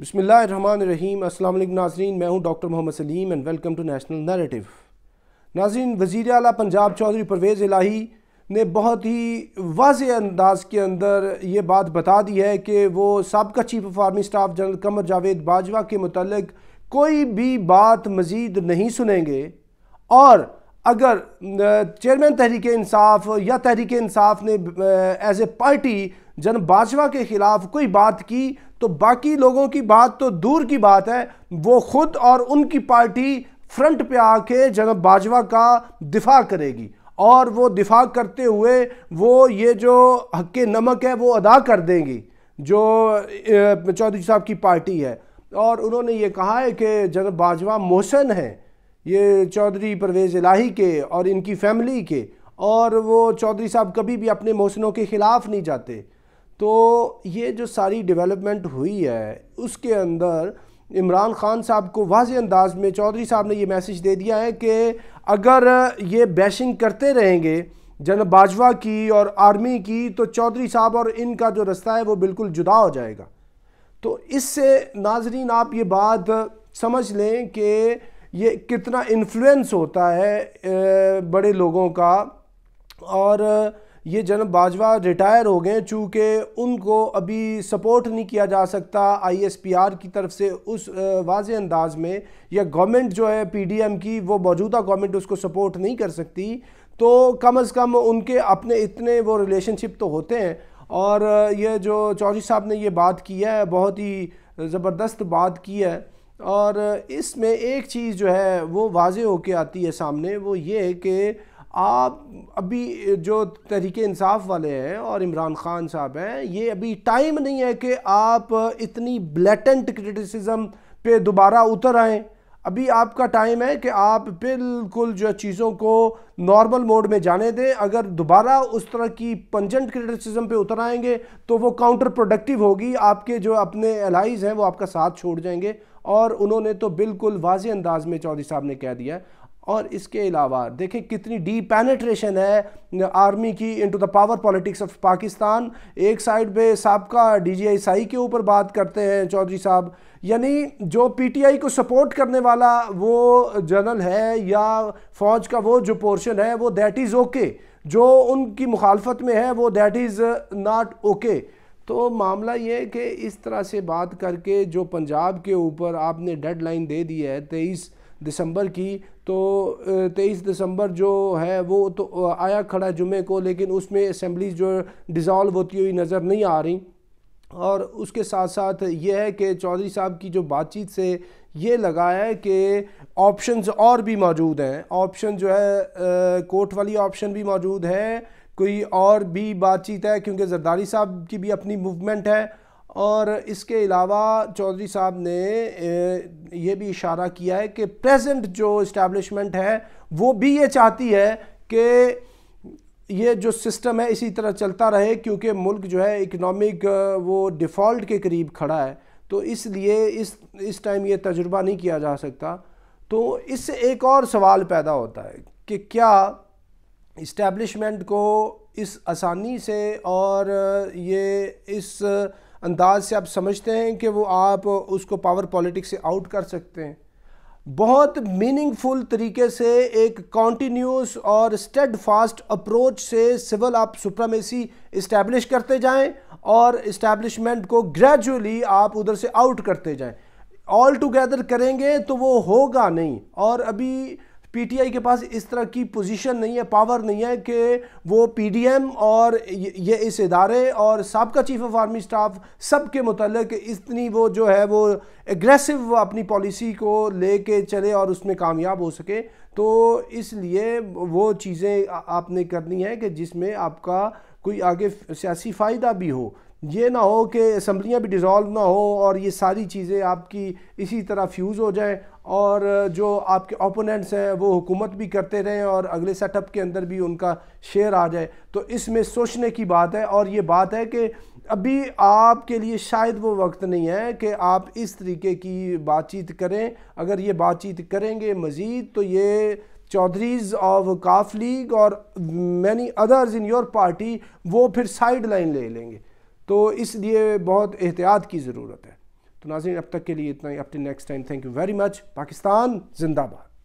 बसमीम असल नाजरीन मैं हूँ doctor Mohammad Saleem and welcome to national narrative नाजरीन वज़ी अल पंजाब चौधरी परवेज़ इलाही ने बहुत ही वाज अंदाज के अंदर ये बात बता दी है कि वो सबका chief of army staff general Qamar Javed Bajwa के मतलब कोई भी बात मज़ीद नहीं सुनेंगे और अगर चेयरमैन तहरीक इंसाफ या तहरीक इंसाफ ने एज ए पार्टी जन बाजवा के ख़िलाफ़ कोई बात की तो बाकी लोगों की बात तो दूर की बात है वो खुद और उनकी पार्टी फ्रंट पे आके जगह बाजवा का दिफा करेगी और वो दिफा करते हुए वो ये जो हक नमक है वो अदा कर देंगी जो चौधरी साहब की पार्टी है और उन्होंने ये कहा है कि जगत बाजवा मोहसन है ये चौधरी परवेज़ इलाही के और इनकी फैमिली के और वो चौधरी साहब कभी भी अपने मोहसनों के ख़िलाफ़ नहीं जाते तो ये जो सारी डेवलपमेंट हुई है उसके अंदर इमरान खान साहब को वाज अंदाज में चौधरी साहब ने ये मैसेज दे दिया है कि अगर ये बैशिंग करते रहेंगे जन बाजवा की और आर्मी की तो चौधरी साहब और इनका जो रास्ता है वो बिल्कुल जुदा हो जाएगा तो इससे नाजरीन आप ये बात समझ लें कि ये कितना इन्फ्लुएंस होता है बड़े लोगों का और ये जनाब बाजवा रिटायर हो गए चूँकि उनको अभी सपोर्ट नहीं किया जा सकता आईएसपीआर की तरफ से उस वाज अंदाज में या गवर्नमेंट जो है पीडीएम की वो मौजूदा गवर्नमेंट उसको सपोर्ट नहीं कर सकती तो कम अज़ कम उनके अपने इतने वो रिलेशनशिप तो होते हैं और ये जो चौधरी साहब ने ये बात की है बहुत ही ज़बरदस्त बात की है और इसमें एक चीज़ जो है वो वाज होके आती है सामने वो ये है कि आप अभी जो तहरीक इंसाफ वाले हैं और इमरान खान साहब हैं ये अभी टाइम नहीं है कि आप इतनी ब्लैटेंट क्रिटिसिज्म पे दोबारा उतर आएँ अभी आपका टाइम है कि आप बिल्कुल जो चीज़ों को नॉर्मल मोड में जाने दें अगर दोबारा उस तरह की पंजेंट क्रिटिसिज्म पे उतर आएंगे तो वो काउंटर प्रोडक्टिव होगी आपके जो अपने एलाइज हैं वो आपका साथ छोड़ जाएंगे और उन्होंने तो बिल्कुल वाजे अंदाज में चौधरी साहब ने कह दिया और इसके अलावा देखें कितनी डी पैनट्रेशन है आर्मी की into the power politics of Pakistan एक साइड पे सबका डीजीआई साई के ऊपर बात करते हैं चौधरी साहब यानी जो पीटीआई को सपोर्ट करने वाला वो जनरल है या फौज का वो जो पोर्शन है वो दैट इज़ ओके जो उनकी मुखालफत में है वो दैट इज़ नाट ओके तो मामला ये है कि इस तरह से बात करके जो पंजाब के ऊपर आपने डेड दे दी है तेईस दिसंबर की तो तेईस दिसंबर जो है वो तो आया खड़ा जुमे को लेकिन उसमें असम्बली जो डिज़ोल्व होती हुई नज़र नहीं आ रही और उसके साथ साथ ये है कि चौधरी साहब की जो बातचीत से ये लगा है कि ऑप्शंस और भी मौजूद हैं ऑप्शन जो है कोर्ट वाली ऑप्शन भी मौजूद है कोई और भी बातचीत है क्योंकि जरदारी साहब की भी अपनी मूवमेंट है और इसके अलावा चौधरी साहब ने ये भी इशारा किया है कि प्रेजेंट जो इस्टेब्लिशमेंट है वो भी ये चाहती है कि ये जो सिस्टम है इसी तरह चलता रहे क्योंकि मुल्क जो है इकोनॉमिक वो डिफ़ॉल्ट के करीब खड़ा है तो इसलिए इस इस टाइम ये तजुर्बा नहीं किया जा सकता तो इससे एक और सवाल पैदा होता है कि क्या इस्टेब्लिशमेंट को इस आसानी से और ये इस अंदाज से आप समझते हैं कि वो आप उसको पावर पॉलिटिक्स से आउट कर सकते हैं बहुत मीनिंगफुल तरीके से एक कॉन्टीन्यूस और स्टेड फास्ट अप्रोच से सिविल आप सुप्रामेसी इस्टेब्लिश करते जाएं और इस्टेब्लिशमेंट को ग्रेजुअली आप उधर से आउट करते जाएं ऑल टुगेदर करेंगे तो वो होगा नहीं और अभी पीटीआई के पास इस तरह की पोजीशन नहीं है पावर नहीं है कि वो पीडीएम और ये इस इदारे और सबका चीफ ऑफ आर्मी स्टाफ सब के मतलब इतनी वो जो है वो एग्रेसिव अपनी पॉलिसी को ले कर चले और उसमें कामयाब हो सके तो इसलिए वो चीज़ें आपने करनी है कि जिसमें आपका कोई आगे सियासी फ़ायदा भी हो ये ना हो कि असम्बलियाँ भी डिज़ोल्व ना हो और ये सारी चीज़ें आपकी इसी तरह फ्यूज़ हो जाएँ और जो आपके ओपोनेंट्स हैं वो हुकूमत भी करते रहें और अगले सेटअप के अंदर भी उनका शेयर आ जाए तो इसमें सोचने की बात है और ये बात है कि अभी आपके लिए शायद वो वक्त नहीं है कि आप इस तरीके की बातचीत करें अगर ये बातचीत करेंगे मज़ीद तो ये चौधरीज ऑफ काफ लीग और many others in your party वो फिर साइड लाइन ले लेंगे तो इसलिए बहुत एहतियात की ज़रूरत है तो नाजिन अब तक के लिए इतना ही अपने next time thank you very much Pakistan जिंदाबाद